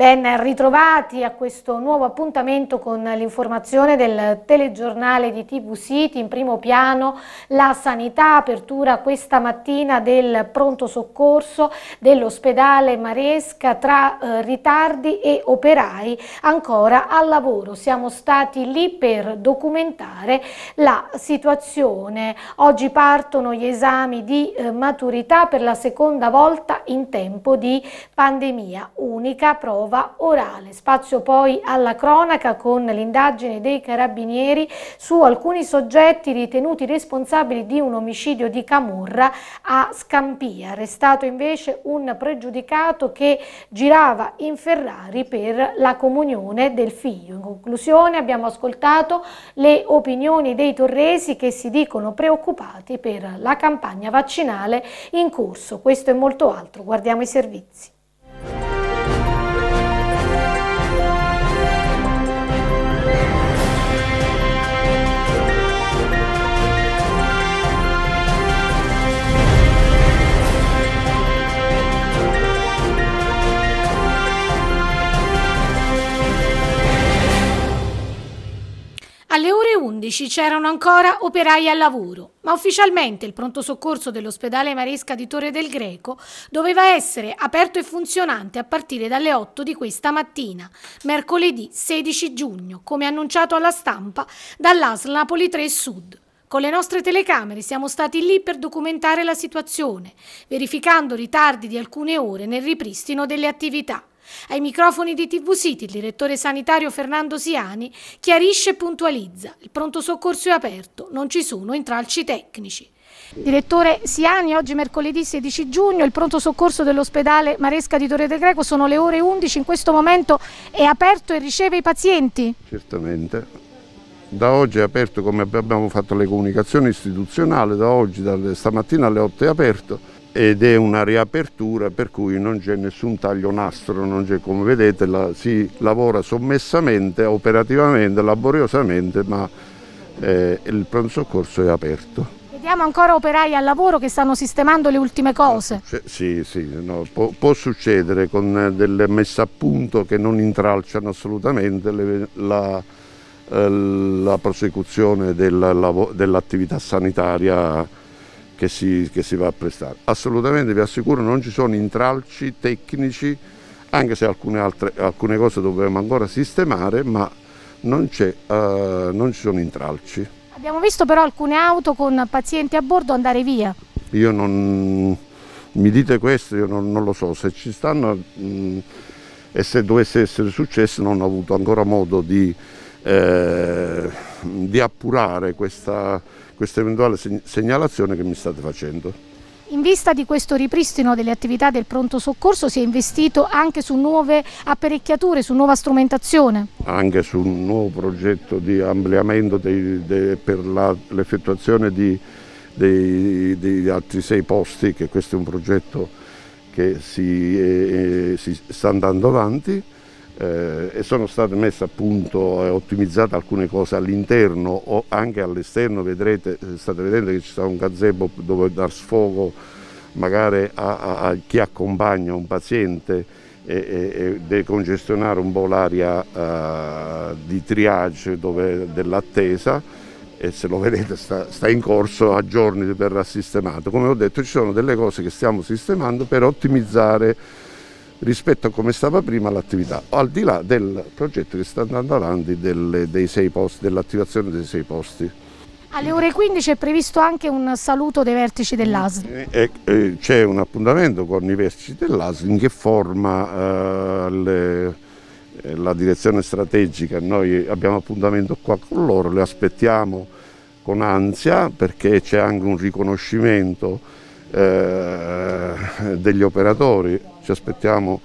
Ben ritrovati a questo nuovo appuntamento con l'informazione del telegiornale di TV City. In primo piano la sanità, apertura questa mattina del pronto soccorso dell'ospedale Maresca tra eh, ritardi e operai ancora al lavoro. Siamo stati lì per documentare la situazione. Oggi partono gli esami di eh, maturità per la seconda volta in tempo di pandemia, unica prova orale. Spazio poi alla cronaca con l'indagine dei carabinieri su alcuni soggetti ritenuti responsabili di un omicidio di Camorra a Scampia. Restato invece un pregiudicato che girava in Ferrari per la comunione del figlio. In conclusione abbiamo ascoltato le opinioni dei torresi che si dicono preoccupati per la campagna vaccinale in corso. Questo è molto altro guardiamo i servizi. Alle ore 11 c'erano ancora operai al lavoro, ma ufficialmente il pronto soccorso dell'ospedale Maresca di Torre del Greco doveva essere aperto e funzionante a partire dalle 8 di questa mattina, mercoledì 16 giugno, come annunciato alla stampa dall'ASL Napoli 3 Sud. Con le nostre telecamere siamo stati lì per documentare la situazione, verificando ritardi di alcune ore nel ripristino delle attività. Ai microfoni di TV City il direttore sanitario Fernando Siani chiarisce e puntualizza. Il pronto soccorso è aperto, non ci sono intralci tecnici. Direttore Siani, oggi mercoledì 16 giugno, il pronto soccorso dell'ospedale Maresca di Torre del Greco sono le ore 11, in questo momento è aperto e riceve i pazienti? Certamente. Da oggi è aperto come abbiamo fatto le comunicazioni istituzionali, da oggi, da stamattina alle 8 è aperto ed è una riapertura per cui non c'è nessun taglio nastro, non c'è, come vedete la, si lavora sommessamente, operativamente, laboriosamente, ma eh, il pronto soccorso è aperto. Vediamo ancora operai al lavoro che stanno sistemando le ultime cose. Sì, sì, no, può, può, succedere con delle messe a punto che non intralciano assolutamente le, la, eh, la, prosecuzione dell'attività dell sanitaria che si, che si va a prestare. Assolutamente vi assicuro non ci sono intralci tecnici, anche se alcune, altre, alcune cose dovremo ancora sistemare, ma non, eh, non ci sono intralci. Abbiamo visto però alcune auto con pazienti a bordo andare via. Io non, mi dite questo, io non, non lo so, se ci stanno mh, mm, e se dovesse essere successo non ho avuto ancora modo di... Eh, di appurare questa, questa eventuale segnalazione che mi state facendo. In vista di questo ripristino delle attività del pronto soccorso si è investito anche su nuove apparecchiature, su nuova strumentazione? Anche su un nuovo progetto di ampliamento dei, dei, per l'effettuazione di, di, altri sei posti, che questo è un progetto che si, eh, eh si sta andando avanti eh, e sono state messe a punto e ottimizzate alcune cose all'interno o anche all'esterno, vedrete, eh, state vedendo che ci sarà un gazebo dove dar sfogo magari a, a, a chi accompagna un paziente e, e, e decongestionare un po' l'area uh, eh, di triage dell'attesa e se lo vedete sta, sta, in corso a giorni verrà sistemato. Come ho detto ci sono delle cose che stiamo sistemando per ottimizzare rispetto a come stava prima l'attività, al di là del progetto che sta andando avanti dell'attivazione dei sei posti. Alle ore 15 è previsto anche un saluto dei vertici dell'ASL. Eh, eh, eh, c'è un appuntamento con i vertici dell'ASL in che forma eh, le, la direzione strategica, noi abbiamo appuntamento qua con loro, le aspettiamo con ansia perché c'è anche un riconoscimento eh, eh, degli operatori, ci aspettiamo,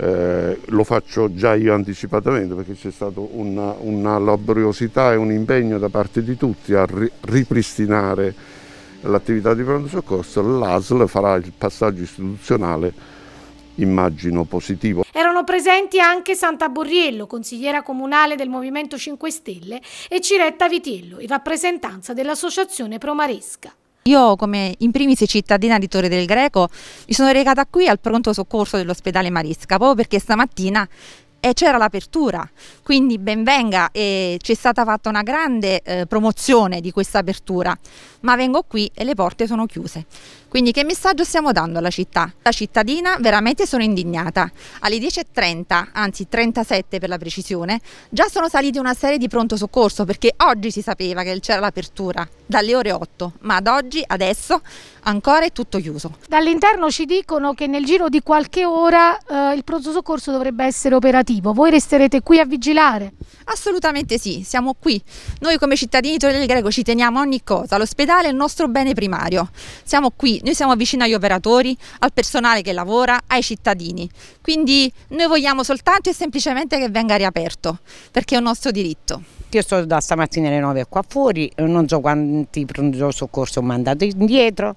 eh, lo faccio già io anticipatamente perché c'è stata una, una laboriosità e un impegno da parte di tutti a ri, ripristinare l'attività di pronto soccorso, l'ASL farà il passaggio istituzionale immagino positivo. Erano presenti anche Santa Borriello, consigliera comunale del Movimento 5 Stelle, e Ciretta Vitiello, in rappresentanza dell'Associazione Promaresca. Io come in primis cittadina di Torre del Greco mi sono recata qui al pronto soccorso dell'ospedale Marisca proprio perché stamattina e c'era l'apertura, quindi benvenga e c'è stata fatta una grande eh, promozione di questa apertura, ma vengo qui e le porte sono chiuse. Quindi che messaggio stiamo dando alla città? La cittadina veramente sono indignata. Alle 10.30, anzi 37 per la precisione, già sono salite una serie di pronto soccorso perché oggi si sapeva che c'era l'apertura dalle ore 8, ma ad oggi, adesso, ancora è tutto chiuso. Dall'interno ci dicono che nel giro di qualche ora eh, il pronto soccorso dovrebbe essere operativo legislativo, voi resterete qui a vigilare? Assolutamente sì, siamo qui. Noi come cittadini di Torre del Greco ci teniamo a ogni cosa, l'ospedale è il nostro bene primario. Siamo qui, noi siamo vicini agli operatori, al personale che lavora, ai cittadini. Quindi noi vogliamo soltanto e semplicemente che venga riaperto, perché è un nostro diritto. Io sto da stamattina alle 9 qua fuori, non so quanti pronto soccorso ho mandato indietro,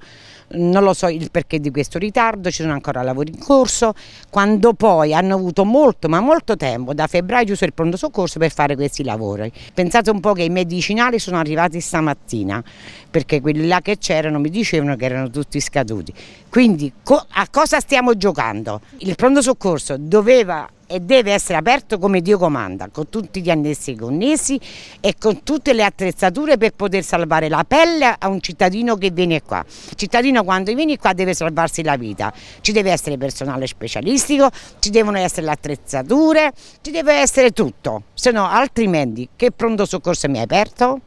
non lo so il perché di questo ritardo, ci sono ancora lavori in corso, quando poi hanno avuto molto ma molto tempo, da febbraio su il pronto soccorso per fare questi lavori. Pensate un po' che i medicinali sono arrivati stamattina, perché quelli là che c'erano mi dicevano che erano tutti scaduti. Quindi co a cosa stiamo giocando? Il pronto soccorso doveva e deve essere aperto come Dio comanda, con tutti gli annessi connessi e con tutte le attrezzature per poter salvare la pelle a un cittadino che viene qua. Il cittadino quando viene qua deve salvarsi la vita, ci deve essere personale specialistico, ci devono essere le attrezzature, ci deve essere tutto, se no altrimenti che pronto soccorso mi hai aperto?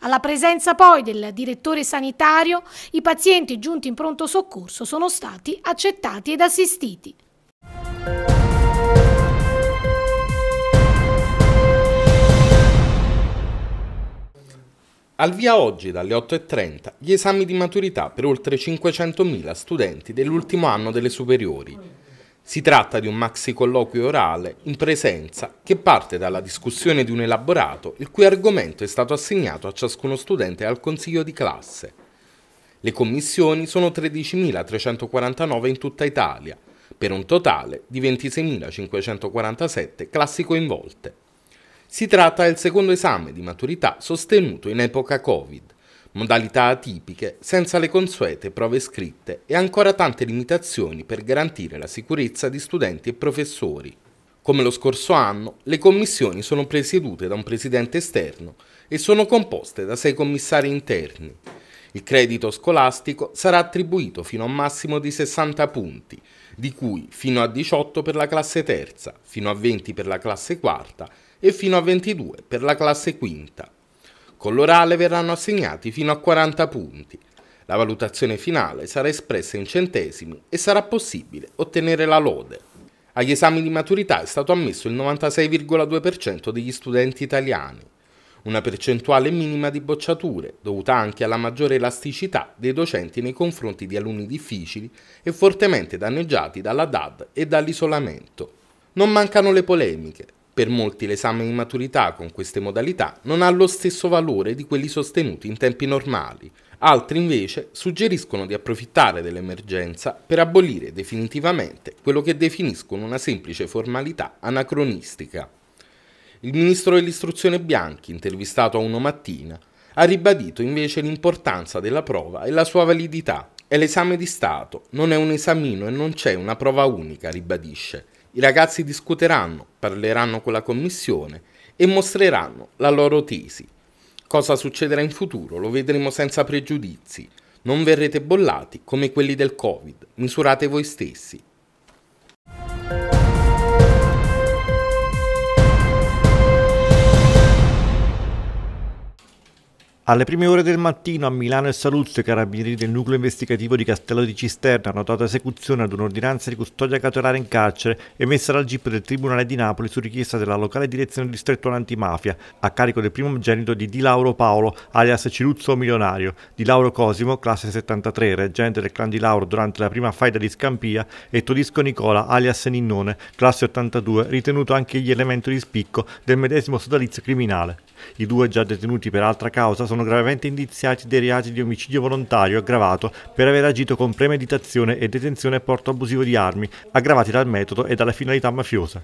Alla presenza poi del direttore sanitario, i pazienti giunti in pronto soccorso sono stati accettati ed assistiti. Al via oggi dalle 8.30 gli esami di maturità per oltre 500.000 studenti dell'ultimo anno delle superiori. Si tratta di un maxi colloquio orale in presenza che parte dalla discussione di un elaborato il cui argomento è stato assegnato a ciascuno studente al consiglio di classe. Le commissioni sono 13.349 in tutta Italia, per un totale di 26.547 classi coinvolte. Si tratta del secondo esame di maturità sostenuto in epoca Covid, modalità atipiche, senza le consuete prove scritte e ancora tante limitazioni per garantire la sicurezza di studenti e professori. Come lo scorso anno, le commissioni sono presiedute da un presidente esterno e sono composte da sei commissari interni. Il credito scolastico sarà attribuito fino a un massimo di 60 punti, di cui fino a 18 per la classe terza, fino a 20 per la classe quarta e fino a 22 per la classe quinta. Con l'orale verranno assegnati fino a 40 punti. La valutazione finale sarà espressa in centesimi e sarà possibile ottenere la lode. Agli esami di maturità è stato ammesso il 96,2% degli studenti italiani, una percentuale minima di bocciature, dovuta anche alla maggiore elasticità dei docenti nei confronti di alunni difficili e fortemente danneggiati dalla DAD e dall'isolamento. Non mancano le polemiche, per molti l'esame di maturità con queste modalità non ha lo stesso valore di quelli sostenuti in tempi normali. Altri invece suggeriscono di approfittare dell'emergenza per abolire definitivamente quello che definiscono una semplice formalità anacronistica. Il ministro dell'istruzione Bianchi, intervistato a Uno Mattina, ha ribadito invece l'importanza della prova e la sua validità. È l'esame di Stato, non è un esamino e non c'è una prova unica, ribadisce. I ragazzi discuteranno, parleranno con la commissione e mostreranno la loro tesi. Cosa succederà in futuro lo vedremo senza pregiudizi. Non verrete bollati come quelli del Covid, misurate voi stessi. Alle prime ore del mattino a Milano e Saluzzo i carabinieri del nucleo investigativo di Castello di Cisterna hanno dato esecuzione ad un'ordinanza di custodia cautelare in carcere emessa dal GIP del Tribunale di Napoli su richiesta della locale direzione distrettuale antimafia a carico del primogenito di Di Lauro Paolo alias Ciruzzo Milionario, Di Lauro Cosimo, classe 73, reggente del clan Di Lauro durante la prima faida di Scampia e Todisco Nicola alias Ninnone, classe 82, ritenuto anche egli elemento di spicco del medesimo sodalizio criminale. I due già detenuti per altra causa sono sono gravemente indiziati dei reati di omicidio volontario aggravato per aver agito con premeditazione e detenzione a porto abusivo di armi, aggravati dal metodo e dalla finalità mafiosa.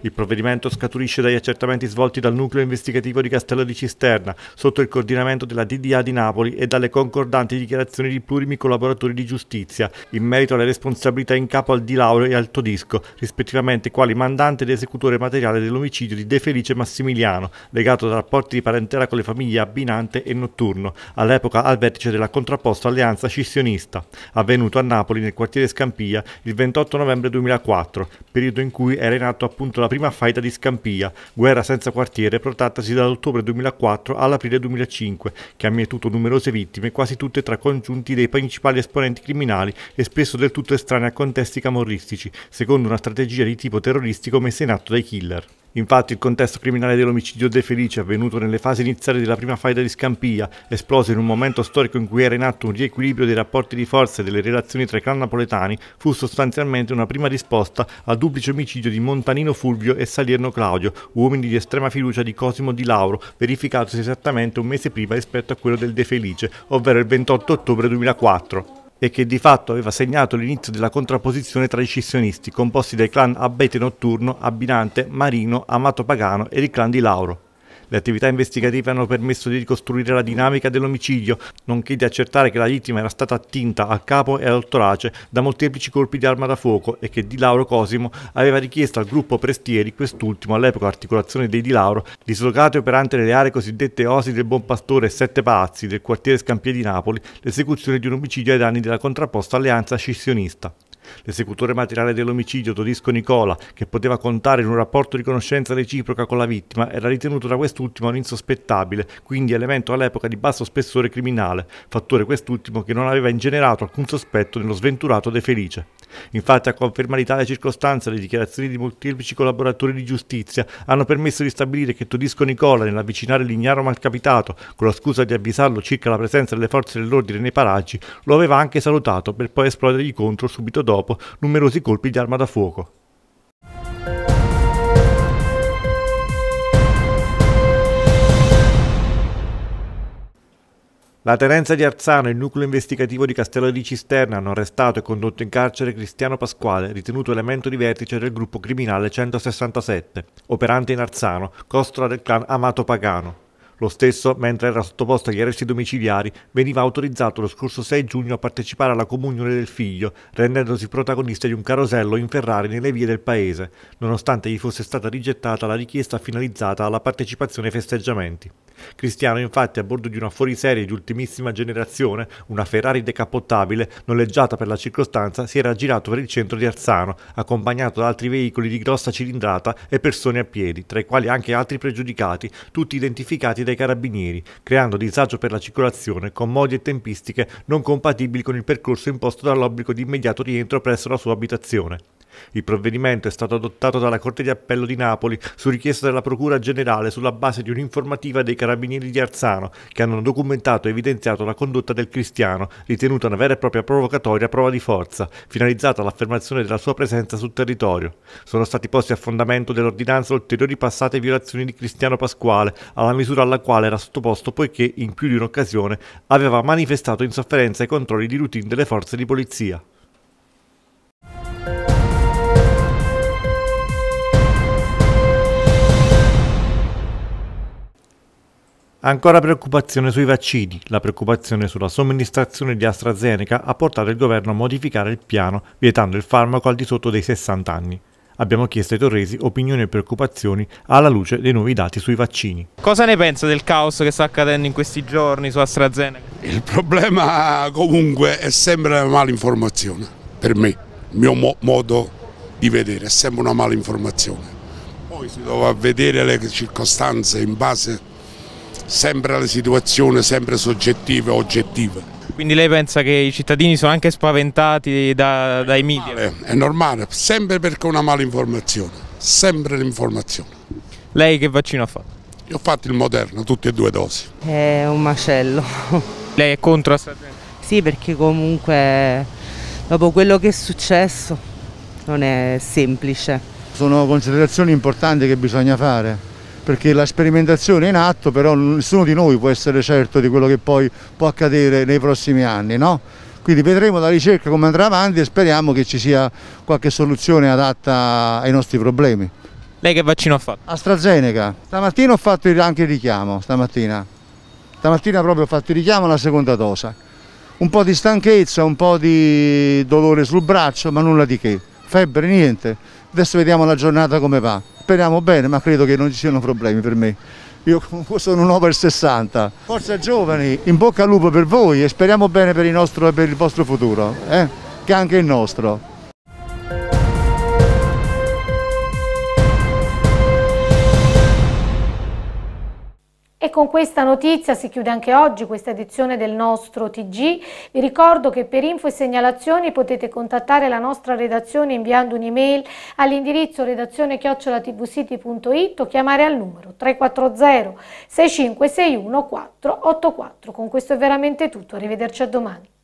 Il provvedimento scaturisce dagli accertamenti svolti dal nucleo investigativo di Castello di Cisterna, sotto il coordinamento della DDA di Napoli e dalle concordanti dichiarazioni di plurimi collaboratori di giustizia, in merito alle responsabilità in capo al Di Lauro e al Todisco, rispettivamente quali mandante ed esecutore materiale dell'omicidio di De Felice Massimiliano, legato da rapporti di parentela con le famiglie Abbinante e Notturno, all'epoca al vertice della contrapposta alleanza scissionista, avvenuto a Napoli nel quartiere Scampia il 28 novembre 2004, periodo in cui era in atto appunto vinto la prima faida di Scampia, guerra senza quartiere protrattasi dall'ottobre 2004 all'aprile 2005, che ha mietuto numerose vittime, quasi tutte tra congiunti dei principali esponenti criminali e spesso del tutto estranei a contesti camorristici, secondo una strategia di tipo terroristico messa in atto dai killer. Infatti il contesto criminale dell'omicidio De Felice, avvenuto nelle fasi iniziali della prima faida di Scampia, esplose in un momento storico in cui era in atto un riequilibrio dei rapporti di forza e delle relazioni tra i clan napoletani, fu sostanzialmente una prima risposta al duplice omicidio di Montanino Fulvio e Salierno Claudio, uomini di estrema fiducia di Cosimo Di Lauro, verificatosi esattamente un mese prima rispetto a quello del De Felice, ovvero il 28 ottobre 2004 e che di fatto aveva segnato l'inizio della contrapposizione tra i scissionisti, composti dai clan Abete Notturno, Abinante, Marino, Amato Pagano ed il clan di Lauro. Le attività investigative hanno permesso di ricostruire la dinamica dell'omicidio, nonché di accertare che la vittima era stata attinta al capo e al torace da molteplici colpi di arma da fuoco e che Di Lauro Cosimo aveva richiesto al gruppo Prestieri, quest'ultimo all'epoca articolazione dei Di Lauro, dislocato e operante nelle aree cosiddette osi del Buon Pastore e Sette Palazzi del quartiere Scampia di Napoli, l'esecuzione di un omicidio ai danni della contrapposta alleanza scissionista. L'esecutore materiale dell'omicidio, Todisco Nicola, che poteva contare in un rapporto di conoscenza reciproca con la vittima, era ritenuto da quest'ultimo un insospettabile, quindi elemento all'epoca di basso spessore criminale, fattore quest'ultimo che non aveva ingenerato alcun sospetto nello sventurato De Felice. Infatti, a confermare tale circostanza, le dichiarazioni di molteplici collaboratori di giustizia hanno permesso di stabilire che Todisco Nicola, nell'avvicinare l'ignaro malcapitato con la scusa di avvisarlo circa la presenza delle forze dell'ordine nei paraggi, lo aveva anche salutato per poi esplodergli contro subito dopo numerosi colpi di arma da fuoco. La tenenza di Arzano e il nucleo investigativo di Castello di Cisterna hanno arrestato e condotto in carcere Cristiano Pasquale, ritenuto elemento di vertice del gruppo criminale 167, operante in Arzano, costola del clan Amato Pagano. Lo stesso, mentre era sottoposto agli arresti domiciliari, veniva autorizzato lo scorso 6 giugno a partecipare alla comunione del figlio, rendendosi protagonista di un carosello in Ferrari nelle vie del paese, nonostante gli fosse stata rigettata la richiesta finalizzata alla partecipazione ai festeggiamenti. Cristiano infatti a bordo di una fuoriserie di ultimissima generazione, una Ferrari decappottabile, noleggiata per la circostanza, si era girato per il centro di Arzano, accompagnato da altri veicoli di grossa cilindrata e persone a piedi, tra i quali anche altri pregiudicati, tutti identificati dai carabinieri, creando disagio per la circolazione con modi e tempistiche non compatibili con il percorso imposto dall'obbligo di immediato rientro presso la sua abitazione. Il provvedimento è stato adottato dalla Corte di Appello di Napoli su richiesta della Procura Generale sulla base di un'informativa dei carabinieri di Arzano che hanno documentato e evidenziato la condotta del cristiano, ritenuta una vera e propria provocatoria prova di forza, finalizzata all'affermazione della sua presenza sul territorio. Sono stati posti a fondamento dell'ordinanza ulteriori passate violazioni di Cristiano Pasquale, alla misura alla quale era sottoposto poiché, in più di un'occasione, aveva manifestato insofferenza ai controlli di routine delle forze di polizia. Ancora preoccupazione sui vaccini. La preoccupazione sulla somministrazione di AstraZeneca ha portato il governo a modificare il piano, vietando il farmaco al di sotto dei 60 anni. Abbiamo chiesto ai torresi opinioni e preoccupazioni alla luce dei nuovi dati sui vaccini. Cosa ne pensa del caos che sta accadendo in questi giorni su AstraZeneca? Il problema comunque è sempre la malinformazione, per me, il mio mo modo di vedere, è sempre una malinformazione. Poi si dovrà vedere le circostanze in base sempre la situazione sempre soggettiva e oggettiva. Quindi lei pensa che i cittadini sono anche spaventati da, dai media? È, normale, sempre perché è una mala informazione, sempre l'informazione. Lei che vaccino ha fatto? Io ho fatto il Moderna, tutte e due dosi. È un macello. Lei è contro AstraZeneca? Sì, perché comunque dopo quello che è successo non è semplice. Sono considerazioni importanti che bisogna fare perché la sperimentazione è in atto, però nessuno di noi può essere certo di quello che poi può accadere nei prossimi anni. No? Quindi vedremo la ricerca come andrà avanti e speriamo che ci sia qualche soluzione adatta ai nostri problemi. Lei che vaccino ha fatto? AstraZeneca. Stamattina ho fatto anche il richiamo, stamattina. Stamattina proprio ho fatto il richiamo alla seconda dose. Un po' di stanchezza, un po' di dolore sul braccio, ma nulla di che. Febbre, niente. Adesso vediamo la giornata come va speriamo bene, ma credo che non ci siano problemi per me. Io sono un over 60. Forza giovani, in bocca al lupo per voi e speriamo bene per il, nostro, per il vostro futuro, eh? che anche il nostro. E con questa notizia si chiude anche oggi questa edizione del nostro TG. Vi ricordo che per info e segnalazioni potete contattare la nostra redazione inviando un'email all'indirizzo redazione chiocciolatvcity.it o chiamare al numero 340 6561 484. Con questo è veramente tutto, arrivederci a domani.